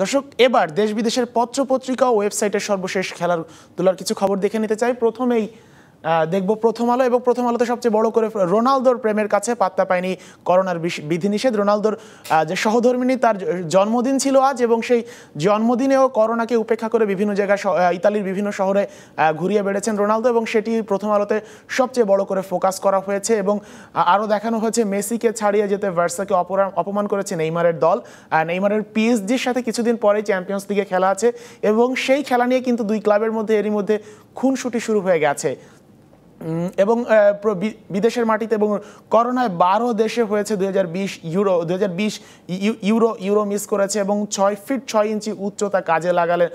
দর্শক এবার দেশ বিদেশের পত্র পত্রিকা ওয়েবসাইটের সর্বশেষ খেলার ধুলার কিছু খবর দেখে নিতে চাই প্রথমেই দেখব প্রথম আলো এবং প্রথম আলোতে সবচেয়ে বড় করে রোনালদোর প্রেমের কাছে পাত্তা পায়নি করোনার বিধিনিষেধ রোনালদোর যে সহধর্মিনী তার জন্মদিন ছিল আজ এবং সেই জন্মদিনেও করোনাকে উপেক্ষা করে বিভিন্ন জায়গায় ইতালির বিভিন্ন শহরে ঘুরিয়ে বেড়েছেন রোনালদো এবং সেটি প্রথম আলোতে সবচেয়ে বড় করে ফোকাস করা হয়েছে এবং আরও দেখানো হয়েছে মেসিকে ছাড়িয়ে যেতে ভার্সাকে অপমান করেছে নেইমারের দল নেইমারের পিএসজির সাথে কিছুদিন পরে চ্যাম্পিয়ন্স লিগে খেলা আছে এবং সেই খেলা নিয়ে কিন্তু দুই ক্লাবের মধ্যে এরই মধ্যে খুনসুটি শুরু হয়ে গেছে এবং বিদেশের মাটিতে এবং করোনায় বারো দেশে হয়েছে দুই ইউরো দুই ইউরো ইউরো মিস করেছে এবং ছয় ফিট ছয় ইঞ্চি উচ্চতা কাজে লাগালেন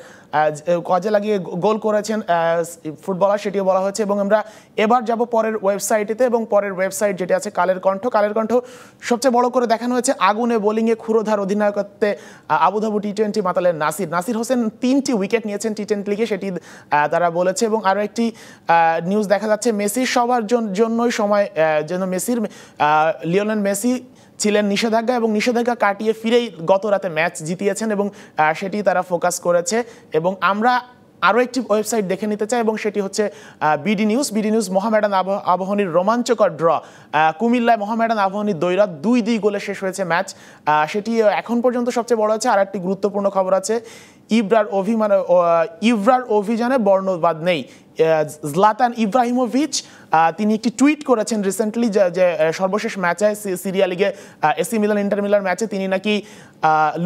কাজে লাগিয়ে গোল করেছেন ফুটবলার সেটিও বলা হয়েছে এবং আমরা এবার যাব পরের ওয়েবসাইটেতে এবং পরের ওয়েবসাইট যেটি আছে কালের কণ্ঠ কালের কণ্ঠ সবচেয়ে বড় করে দেখানো হয়েছে আগুনে বোলিংয়ে ক্ষুরোধার অধিনায়কত্বে আবুধাবু টি টোয়েন্টি মাতালের নাসির নাসির হোসেন তিনটি উইকেট নিয়েছেন টি টোয়েন্টি লিগে সেটি তারা বলেছে এবং আরও একটি নিউজ দেখা যাচ্ছে মেসির সবার জন্যই সময় যেন মেসির লিওনেল মেসি ছিলেন নিষেধাজ্ঞা এবং নিষেধাজ্ঞা কাটিয়ে ফিরেই গত রাতে ম্যাচ জিতিয়েছেন এবং সেটি তারা ফোকাস করেছে এবং আমরা আরও একটি ওয়েবসাইট দেখে নিতে চাই এবং সেটি হচ্ছে BD news BD news Mohammedan আবহনীর রোমাঞ্চকর ড্র কুমিল্লায় মহামেডান আবহনীর দৈরাত দুই দুই গোলে শেষ হয়েছে ম্যাচ সেটি এখন পর্যন্ত সবচেয়ে বড় আছে আর একটি গুরুত্বপূর্ণ খবর আছে ইব্রার অভিমানে ইব্রার অভিযানে বর্ণবাদ নেই জ্লাতান ইব্রাহিমোভিচ তিনি একটি টুইট করেছেন রিসেন্টলি যে সর্বশেষ ম্যাচে সিরিয়া লিগে এসি মিলান ইন্টার মিলার ম্যাচে তিনি নাকি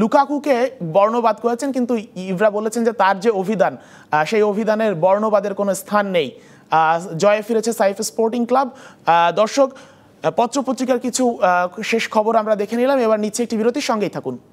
লুকাকুকে বর্ণবাদ করেছেন কিন্তু ইব্রা বলেছেন যে তার যে অভিধান সেই অভিধানের বর্ণবাদের কোনো স্থান নেই জয়ে ফিরেছে সাইফ স্পোর্টিং ক্লাব দর্শক পত্রপত্রিকার কিছু শেষ খবর আমরা দেখে নিলাম এবার নিচ্ছে একটি বিরতির সঙ্গেই থাকুন